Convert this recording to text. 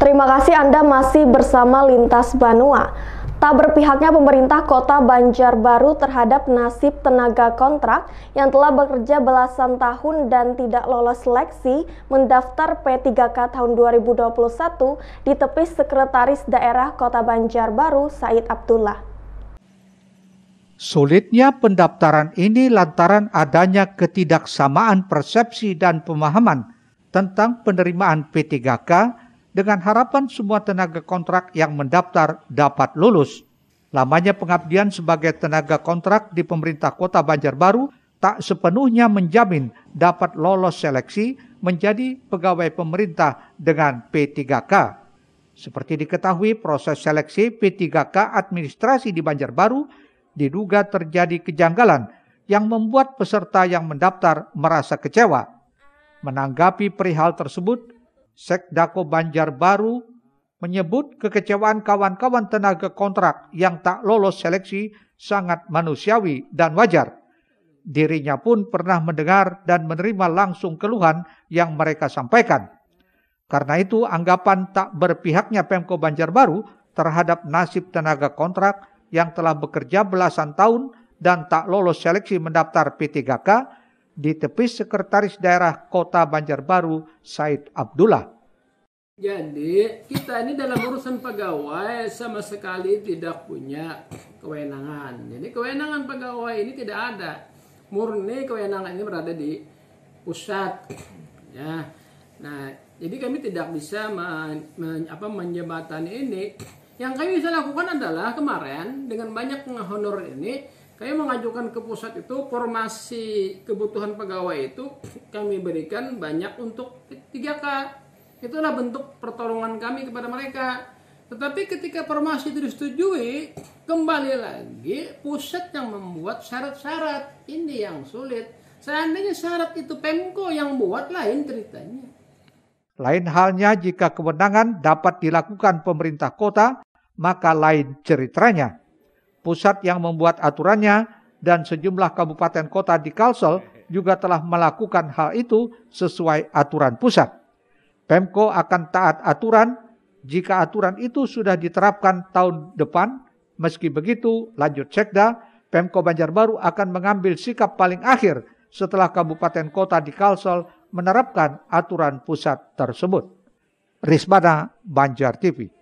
Terima kasih Anda masih bersama Lintas Banua. Tak berpihaknya pemerintah kota Banjarbaru terhadap nasib tenaga kontrak yang telah bekerja belasan tahun dan tidak lolos seleksi mendaftar P3K tahun 2021 di tepi Sekretaris Daerah Kota Banjarbaru Said Abdullah. Sulitnya pendaftaran ini lantaran adanya ketidaksamaan persepsi dan pemahaman tentang penerimaan P3K dengan harapan semua tenaga kontrak yang mendaftar dapat lulus. Lamanya pengabdian sebagai tenaga kontrak di pemerintah kota Banjarbaru tak sepenuhnya menjamin dapat lolos seleksi menjadi pegawai pemerintah dengan P3K. Seperti diketahui, proses seleksi P3K administrasi di Banjarbaru diduga terjadi kejanggalan yang membuat peserta yang mendaftar merasa kecewa. Menanggapi perihal tersebut, Sekdako Banjarbaru menyebut kekecewaan kawan-kawan tenaga kontrak yang tak lolos seleksi sangat manusiawi dan wajar. Dirinya pun pernah mendengar dan menerima langsung keluhan yang mereka sampaikan. Karena itu anggapan tak berpihaknya Pemko Banjarbaru terhadap nasib tenaga kontrak yang telah bekerja belasan tahun dan tak lolos seleksi mendaftar P3K di tepi Sekretaris Daerah Kota Banjarbaru, Said Abdullah. Jadi kita ini dalam urusan pegawai sama sekali tidak punya kewenangan. Jadi kewenangan pegawai ini tidak ada. Murni kewenangan ini berada di pusat. Ya. Nah, jadi kami tidak bisa men, men, apa, menjembatan ini. Yang kami bisa lakukan adalah kemarin dengan banyak honor ini kami mengajukan ke pusat itu formasi kebutuhan pegawai itu kami berikan banyak untuk 3K. Itulah bentuk pertolongan kami kepada mereka. Tetapi ketika formasi itu disetujui, kembali lagi pusat yang membuat syarat-syarat. Ini yang sulit. Seandainya syarat itu Pemko yang buat lain ceritanya. Lain halnya jika kewenangan dapat dilakukan pemerintah kota, maka lain ceritanya pusat yang membuat aturannya, dan sejumlah kabupaten kota di Kalsel juga telah melakukan hal itu sesuai aturan pusat. Pemko akan taat aturan jika aturan itu sudah diterapkan tahun depan. Meski begitu, lanjut Cekda, Pemko Banjarbaru akan mengambil sikap paling akhir setelah kabupaten kota di Kalsel menerapkan aturan pusat tersebut. Rismana Banjar TV